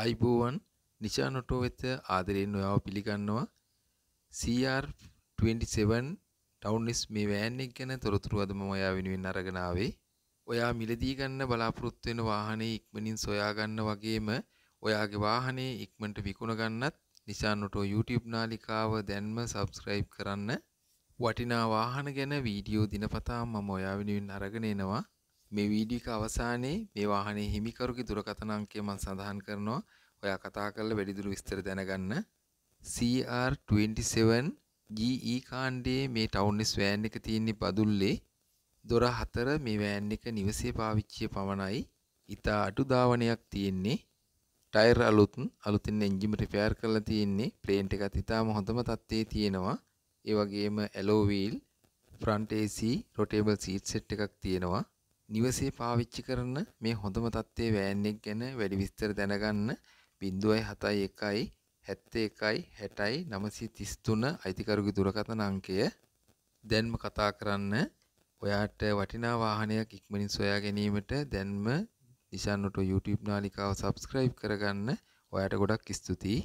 අයිබෝවන් නිශානොටෝ වෙත ආදරයෙන් ඔයාව පිළිගන්නවා CR27 ටවුන්ස් මේ වෑන් එක ගැන තොරතුරු අද මම ඔයා වෙනුවෙන් අරගෙන ආවේ. ඔයා මිලදී ගන්න බලාපොරොත්තු වෙන වාහනේ ඉක්මනින් සොයා ගන්න වගේම ඔයාගේ වාහනේ ඉක්මනට විකුණ ගන්නත් නිශානොටෝ YouTube නාලිකාව දැන්ම subscribe කරන්න. වටිනා වාහන ගැන වීඩියෝ දිනපතා මම ඔයා වෙනුවෙන් අරගෙන එනවා. මේ වීඩියක අවසානයේ මේ වාහනේ හිමිකරුගේ දුරකථන අංකය මම සඳහන් කරනවා. ඔයා කතා කරලා වැඩිදුර විස්තර දැනගන්න. CR27 GE කාණ්ඩයේ මේ ටවුන් වෑන් එක තියෙන්නේ බදුල්ලේ. දොර හතර මේ වෑන් එක නිවසේ පාවිච්චිය පමණයි. ඉතා අඩු ධාවනයක් තියෙන්නේ. ටයර් අලුත් අලුතින් එන්ජිම රිපෙයාර් කරලා තියෙන්නේ. ප්ලේන්ට් එකත් ඉතාම හොඳම තත්ත්වයේ තියෙනවා. ඒ වගේම alloy wheel, front AC, rotatable seat set එකක් තියෙනවා. නිවසේ පාවිච්චි කරන මේ හොඳම තත්ත්වයේ වෑන් එක ගැන වැඩි විස්තර දැනගන්න 0.71 71 60 933 අයිතිකරුගේ දුරකථන අංකය දැන්ම කතා කරන්න ඔයාට වටිනා වාහනයක් ඉක්මනින් සොයා ගැනීමට දැන්ම නිසන්නට YouTube නාලිකාව සබස්ක්‍රයිබ් කරගන්න ඔයාට ගොඩක් ස්තුතියි